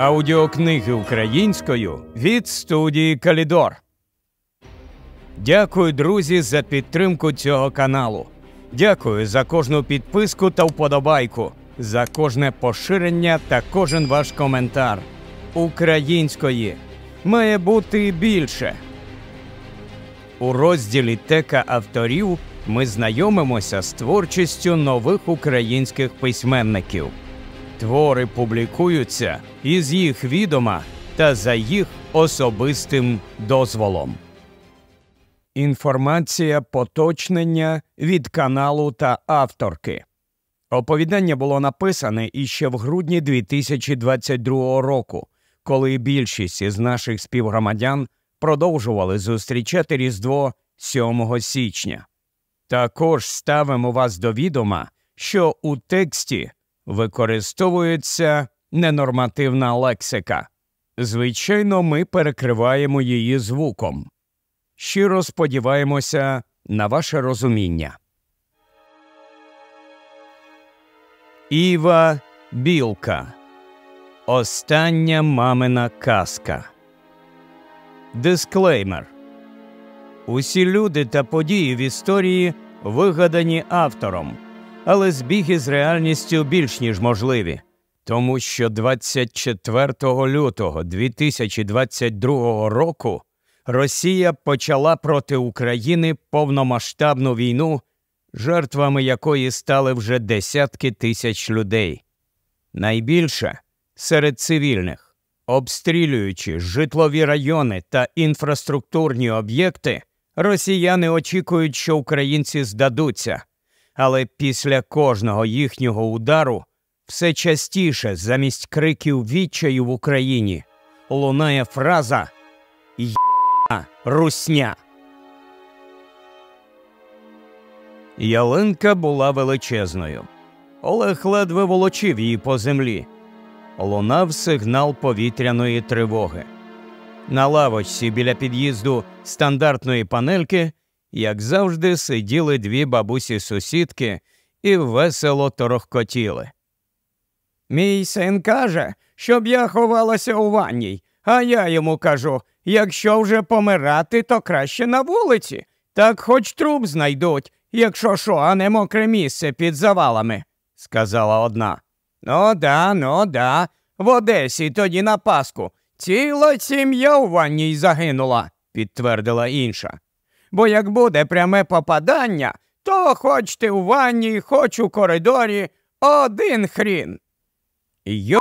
Аудіокниги українською від студії Калідор. Дякую, друзі, за підтримку цього каналу. Дякую за кожну підписку та вподобайку, за кожне поширення та кожен ваш коментар. Української має бути більше. У розділі Тека авторів ми знайомимося з творчістю нових українських письменників твори публікуються із їх відома та за їх особистим дозволом. Інформація поточнення від каналу та авторки. Оповідання було написане іще в грудні 2022 року, коли більшість із наших співгромадян продовжували зустрічати Різдво 7 січня. Також ставимо вас до відома, що у тексті використовується ненормативна лексика. Звичайно, ми перекриваємо її звуком. Щиро сподіваємося на ваше розуміння. Іва Білка. Остання мамина казка. Дисклеймер. Усі люди та події в історії вигадані автором але збіги з реальністю більш ніж можливі, тому що 24 лютого 2022 року Росія почала проти України повномасштабну війну, жертвами якої стали вже десятки тисяч людей. Найбільше серед цивільних, обстрілюючи житлові райони та інфраструктурні об'єкти, росіяни очікують, що українці здадуться але після кожного їхнього удару все частіше замість криків відчаю в Україні лунає фраза «Є**а русня. Ялинка була величезною. Олег ледве волочив її по землі. Лунав сигнал повітряної тривоги. На лавочці біля під'їзду стандартної панельки як завжди, сиділи дві бабусі сусідки і весело торохкотіли. Мій син каже, щоб я ховалася у ванній, а я йому кажу якщо вже помирати, то краще на вулиці, так хоч труп знайдуть, якщо що, а не мокре місце під завалами, сказала одна. Ну да, ну да, в Одесі тоді на Пасху. Ціла сім'я у ванній загинула, підтвердила інша бо як буде пряме попадання, то хоч ти у ванні, хоч у коридорі один хрін. Йо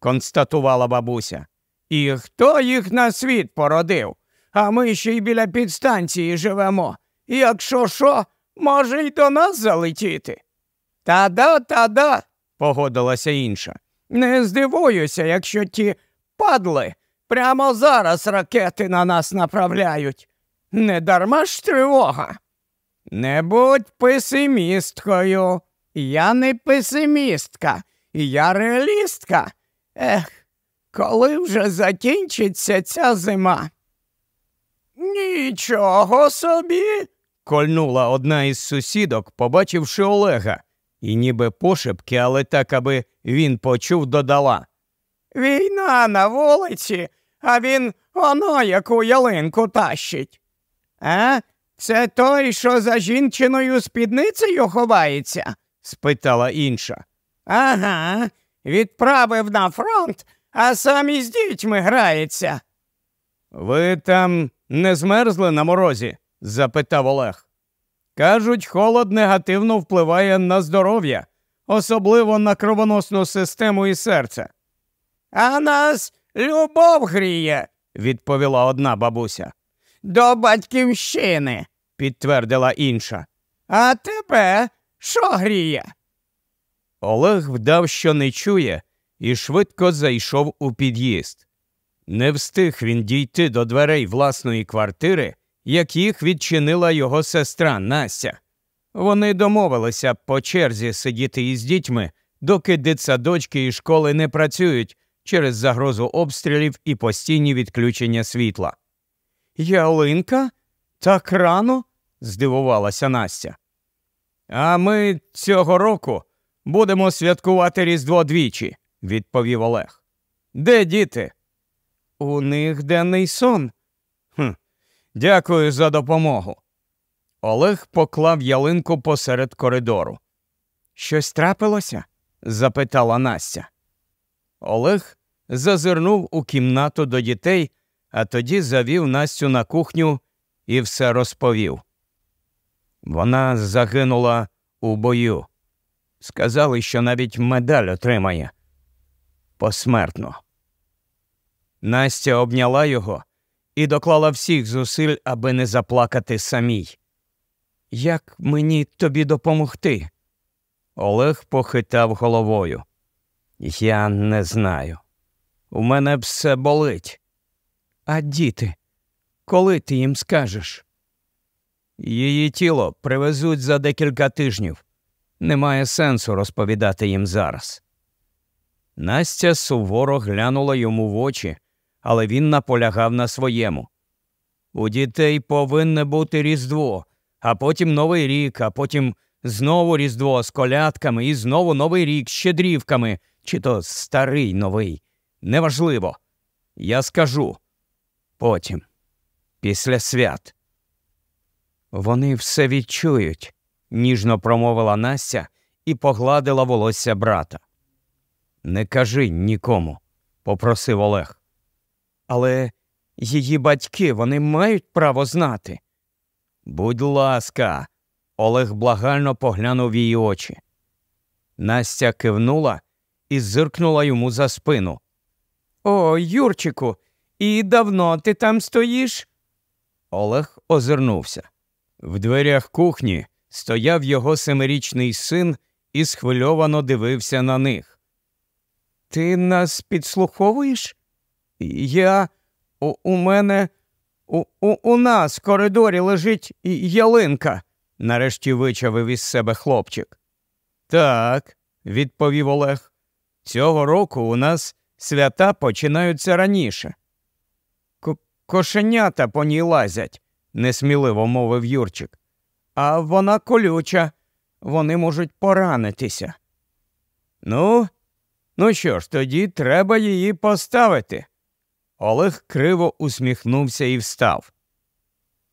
констатувала бабуся. І хто їх на світ породив? А ми ще й біля підстанції живемо. Якщо що, може, й до нас залетіти. Та да, та да, погодилася інша. Не здивуюся, якщо ті падли прямо зараз ракети на нас направляють. Не дарма ж тривога. Не будь песимісткою. Я не песимістка, я реалістка. Ех, коли вже закінчиться ця зима? Нічого собі. кольнула одна із сусідок, побачивши Олега, і ніби пошепки, але так, аби він почув, додала. Війна на вулиці, а він оно яку ялинку тащить. А? Е? Це той, що за жінчиною спідницею ховається? спитала інша. Ага, відправив на фронт, а сам із дітьми грається. Ви там не змерзли на морозі? запитав Олег. Кажуть, холод негативно впливає на здоров'я, особливо на кровоносну систему і серце. А нас любов гріє, відповіла одна бабуся до батьківщини, підтвердила інша. А тебе що гріє? Олег вдав, що не чує, і швидко зайшов у під'їзд. Не встиг він дійти до дверей власної квартири, як їх відчинила його сестра Настя. Вони домовилися по черзі сидіти із дітьми, доки дитсадочки і школи не працюють через загрозу обстрілів і постійні відключення світла. Ялинка? Так рано? здивувалася Настя. А ми цього року будемо святкувати Різдво двічі, відповів Олег. Де діти? У них денний сон. «Хм, Дякую за допомогу. Олег поклав ялинку посеред коридору. Щось трапилося? запитала Настя. Олег зазирнув у кімнату до дітей а тоді завів Настю на кухню і все розповів. Вона загинула у бою. Сказали, що навіть медаль отримає посмертно. Настя обняла його і доклала всіх зусиль, аби не заплакати самій. Як мені тобі допомогти? Олег похитав головою. Я не знаю. У мене все болить. А діти, коли ти їм скажеш? Її тіло привезуть за декілька тижнів. Немає сенсу розповідати їм зараз. Настя суворо глянула йому в очі, але він наполягав на своєму. У дітей повинне бути Різдво, а потім Новий рік, а потім знову Різдво з колядками і знову Новий рік з щедрівками, чи то старий новий. Неважливо. Я скажу потім, після свят. Вони все відчують, ніжно промовила Настя і погладила волосся брата. Не кажи нікому, попросив Олег. Але її батьки вони мають право знати. Будь ласка, Олег благально поглянув її очі. Настя кивнула і зиркнула йому за спину. О, Юрчику, і давно ти там стоїш? Олег озирнувся. В дверях кухні стояв його семирічний син і схвильовано дивився на них. Ти нас підслуховуєш? Я у, у мене, у, у, у нас в коридорі лежить ялинка, нарешті вичавив із себе хлопчик. Так, відповів Олег, цього року у нас свята починаються раніше. Кошенята по ній лазять, несміливо мовив Юрчик. А вона колюча, вони можуть поранитися. Ну, ну що ж, тоді треба її поставити. Олег криво усміхнувся і встав.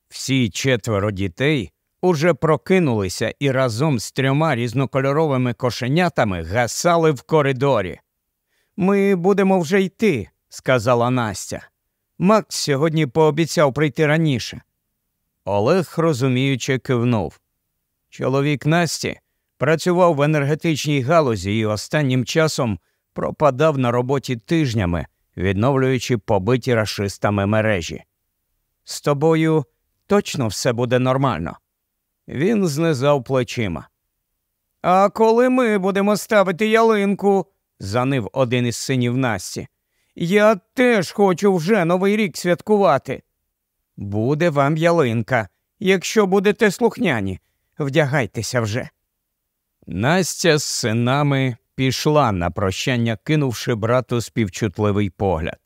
Всі четверо дітей уже прокинулися і разом з трьома різнокольоровими кошенятами гасали в коридорі. Ми будемо вже йти, сказала Настя. Макс сьогодні пообіцяв прийти раніше. Олег розуміюче кивнув. Чоловік Насті працював в енергетичній галузі і останнім часом пропадав на роботі тижнями, відновлюючи побиті рашистами мережі. З тобою точно все буде нормально. Він знизав плечима. А коли ми будемо ставити ялинку? занив один із синів Насті. Я теж хочу вже новий рік святкувати. Буде вам ялинка. Якщо будете слухняні, вдягайтеся вже. Настя з синами пішла на прощання, кинувши брату співчутливий погляд.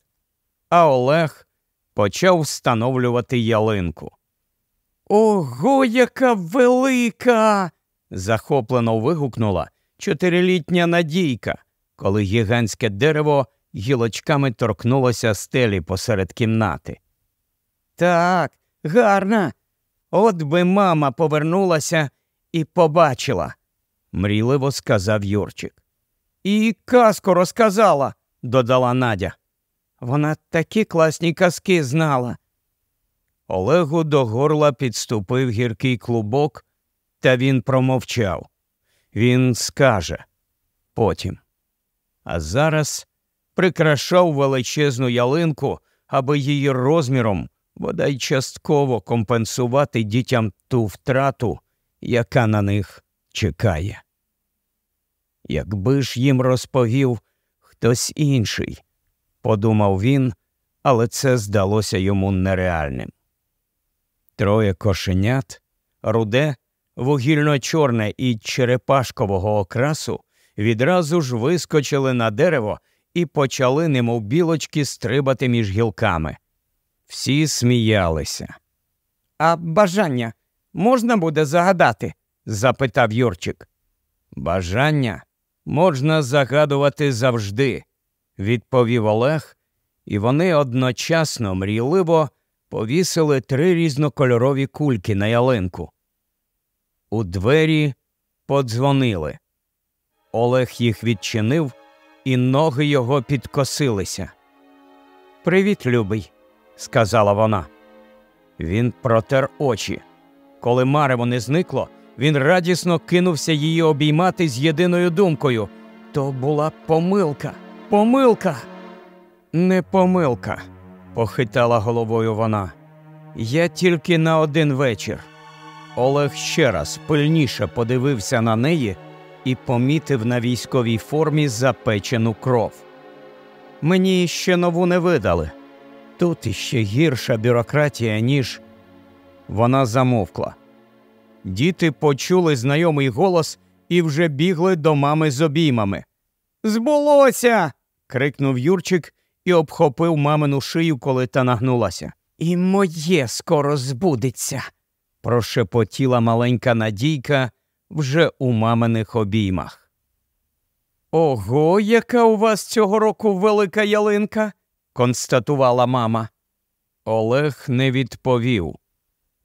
А Олег почав встановлювати ялинку. Ого, яка велика. захоплено вигукнула чотирилітня надійка, коли гігантське дерево гілочками торкнулося стелі посеред кімнати. Так, гарна. От би мама повернулася і побачила, мрійливо сказав Юрчик. І казку розказала, додала Надя. Вона такі класні казки знала. Олегу до горла підступив гіркий клубок, та він промовчав. Він скаже потім. А зараз прикрашав величезну ялинку, аби її розміром бодай частково компенсувати дітям ту втрату, яка на них чекає. Якби ж їм розповів хтось інший, подумав він, але це здалося йому нереальним. Троє кошенят, руде, вугільно чорне і черепашкового окрасу відразу ж вискочили на дерево і почали, немов білочки, стрибати між гілками. Всі сміялися. А бажання можна буде загадати? запитав Юрчик. Бажання можна загадувати завжди, відповів Олег, і вони одночасно мрійливо повісили три різнокольорові кульки на ялинку. У двері подзвонили. Олег їх відчинив і ноги його підкосилися. Привіт, любий, сказала вона. Він протер очі. Коли марево не зникло, він радісно кинувся її обіймати з єдиною думкою. То була помилка, помилка. Не помилка, похитала головою вона. Я тільки на один вечір. Олег ще раз пильніше подивився на неї і помітив на військовій формі запечену кров. Мені ще нову не видали. Тут іще гірша бюрократія, ніж вона замовкла. Діти почули знайомий голос і вже бігли до мами з обіймами. Збулося. крикнув Юрчик і обхопив мамину шию, коли та нагнулася. І моє скоро збудеться. прошепотіла маленька надійка вже у маминих обіймах. Ого, яка у вас цього року велика ялинка, констатувала мама. Олег не відповів.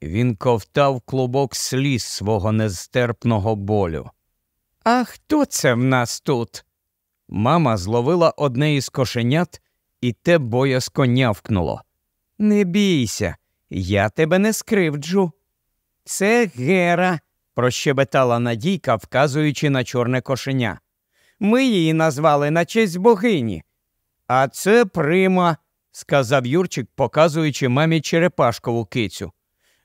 Він ковтав клубок сліз свого нестерпного болю. А хто це в нас тут? Мама зловила одне із кошенят, і те боязко нявкнуло. Не бійся, я тебе не скривджу. Це Гера, прощебетала Надійка, вказуючи на чорне кошеня. Ми її назвали на честь богині. А це прима, сказав Юрчик, показуючи мамі Черепашкову кицю.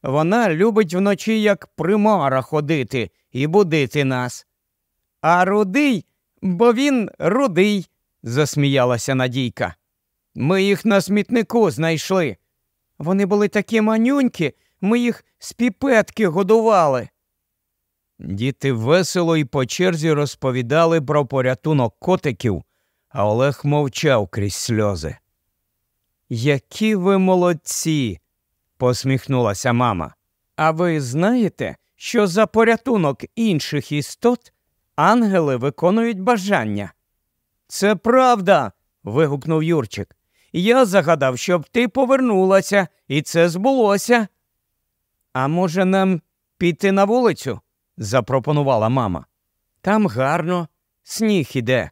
Вона любить вночі як примара ходити і будити нас. А рудий, бо він рудий, засміялася Надійка. Ми їх на смітнику знайшли. Вони були такі манюньки, ми їх з піпетки годували. Діти весело і по черзі розповідали про порятунок котиків, а Олег мовчав крізь сльози. Які ви молодці, посміхнулася мама. А ви знаєте, що за порятунок інших істот ангели виконують бажання? Це правда. вигукнув Юрчик. Я загадав, щоб ти повернулася, і це збулося. А може, нам піти на вулицю? запропонувала мама. Там гарно, сніг іде.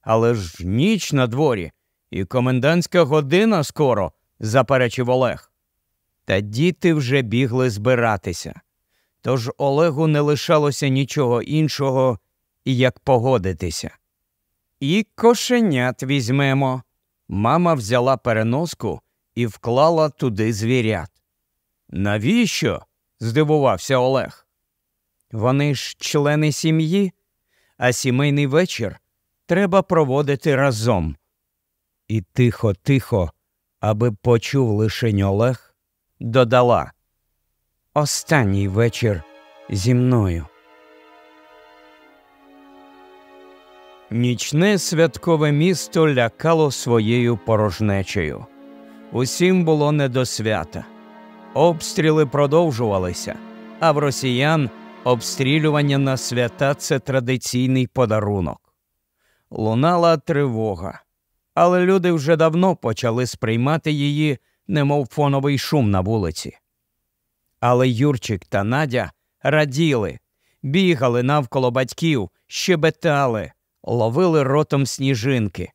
Але ж ніч на дворі і комендантська година скоро, заперечив Олег. Та діти вже бігли збиратися. Тож Олегу не лишалося нічого іншого, як погодитися. І кошенят візьмемо. Мама взяла переноску і вклала туди звірят. Навіщо? здивувався Олег. Вони ж члени сім'ї, а сімейний вечір треба проводити разом. І тихо, тихо, аби почув лишень Олег, додала Останній вечір зі мною. Нічне святкове місто лякало своєю порожнечею. Усім було не до свята. Обстріли продовжувалися, а в росіян. Обстрілювання на свята це традиційний подарунок. Лунала тривога, але люди вже давно почали сприймати її, немов фоновий шум на вулиці. Але Юрчик та Надя раділи, бігали навколо батьків, щебетали, ловили ротом сніжинки.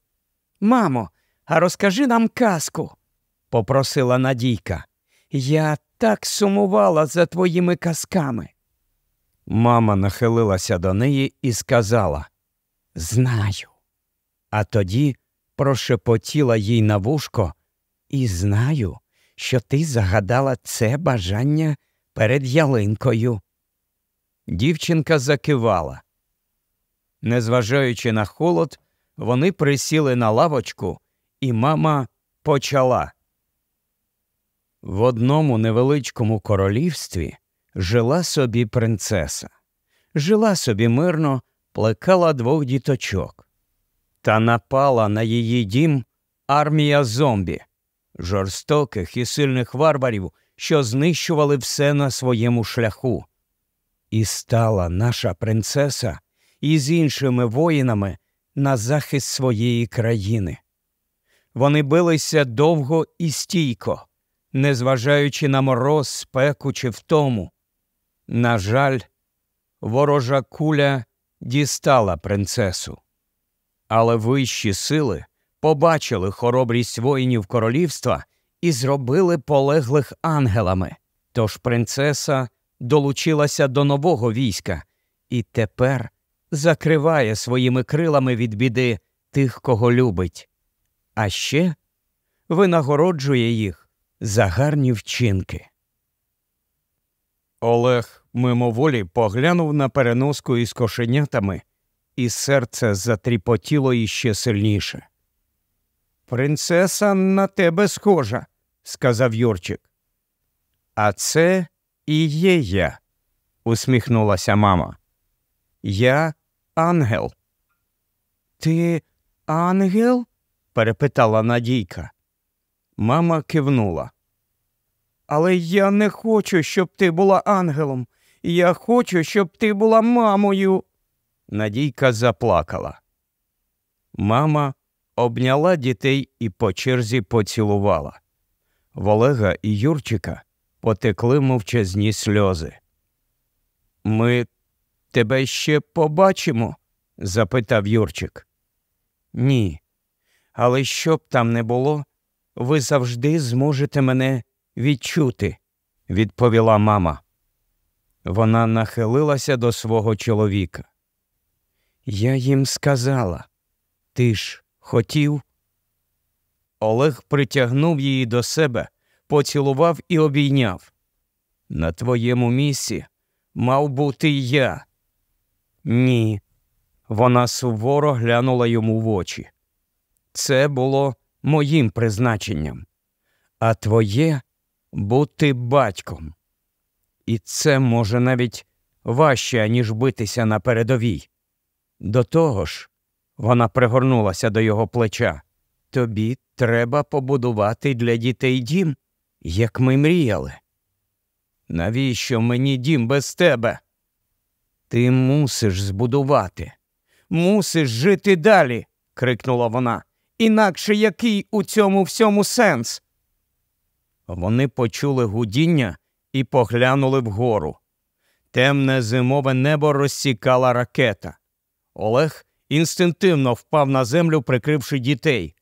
Мамо, а розкажи нам казку, попросила Надійка. Я так сумувала за твоїми казками. Мама нахилилася до неї і сказала Знаю. А тоді прошепотіла їй на вушко і знаю, що ти загадала це бажання перед ялинкою. Дівчинка закивала. Незважаючи на холод, вони присіли на лавочку, і мама почала. В одному невеличкому королівстві жила собі принцеса. Жила собі мирно, плекала двох діточок. Та напала на її дім армія зомбі, жорстоких і сильних варварів, що знищували все на своєму шляху. І стала наша принцеса із іншими воїнами на захист своєї країни. Вони билися довго і стійко, незважаючи на мороз, спеку чи втому. На жаль, ворожа куля дістала принцесу. Але вищі сили побачили хоробрість воїнів королівства і зробили полеглих ангелами. Тож принцеса долучилася до нового війська і тепер закриває своїми крилами від біди тих, кого любить, а ще винагороджує їх за гарні вчинки. Олег мимоволі поглянув на переноску із кошенятами, і серце затріпотіло іще сильніше. Принцеса на тебе схожа, сказав Юрчик. А це і є я, усміхнулася мама. Я ангел. Ти ангел? перепитала Надійка. Мама кивнула. Але я не хочу, щоб ти була ангелом. Я хочу, щоб ти була мамою. Надійка заплакала. Мама обняла дітей і по черзі поцілувала. В Олега і Юрчика потекли мовчазні сльози. Ми тебе ще побачимо? запитав Юрчик. Ні. Але що б там не було, ви завжди зможете мене відчути, відповіла мама. Вона нахилилася до свого чоловіка. Я їм сказала, ти ж хотів. Олег притягнув її до себе, поцілував і обійняв. На твоєму місці мав бути я. Ні. Вона суворо глянула йому в очі. Це було моїм призначенням, а твоє бути батьком. І це може навіть важче, ніж битися на передовій. До того ж, вона пригорнулася до його плеча. Тобі треба побудувати для дітей дім, як ми мріяли. Навіщо мені дім без тебе? Ти мусиш збудувати, мусиш жити далі. крикнула вона. Інакше який у цьому всьому сенс? Вони почули гудіння і поглянули вгору. Темне зимове небо розсікала ракета. Олег інстинктивно впав на землю, прикривши дітей.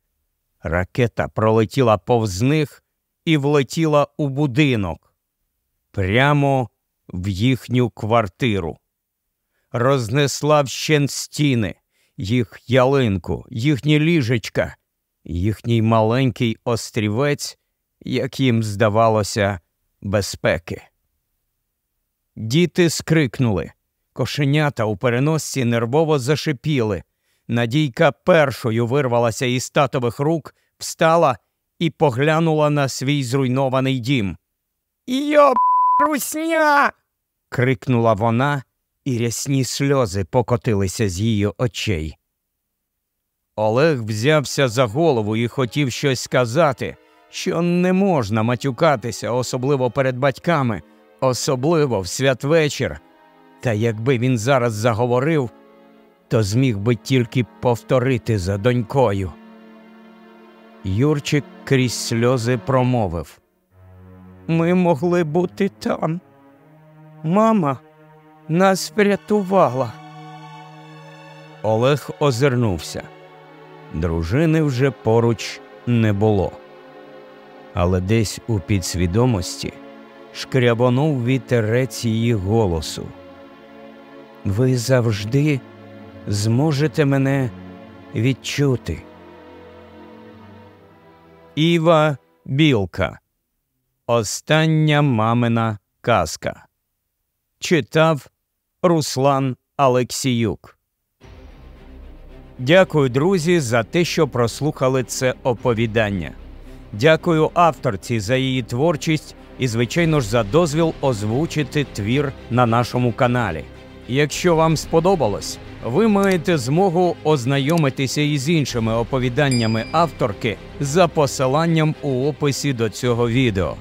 Ракета пролетіла повз них і влетіла у будинок прямо в їхню квартиру. Рознесла вщен стіни, їх ялинку, їхні ліжечка, їхній маленький острівець як їм здавалося, безпеки. Діти скрикнули. Кошенята у переносці нервово зашипіли. Надійка першою вирвалася із татових рук, встала і поглянула на свій зруйнований дім. Йоб русня. крикнула вона, і рясні сльози покотилися з її очей. Олег взявся за голову і хотів щось сказати, що не можна матюкатися, особливо перед батьками, особливо в святвечір. Та якби він зараз заговорив, то зміг би тільки повторити за донькою. Юрчик крізь сльози промовив. Ми могли бути там. Мама нас врятувала. Олег озирнувся. Дружини вже поруч не було але десь у підсвідомості шкрябонув вітерець її голосу. Ви завжди зможете мене відчути. Іва Білка. Остання мамина казка. Читав Руслан Алексіюк. Дякую, друзі, за те, що прослухали це оповідання. Дякую авторці за її творчість і, звичайно ж, за дозвіл озвучити твір на нашому каналі. Якщо вам сподобалось, ви маєте змогу ознайомитися із іншими оповіданнями авторки за посиланням у описі до цього відео.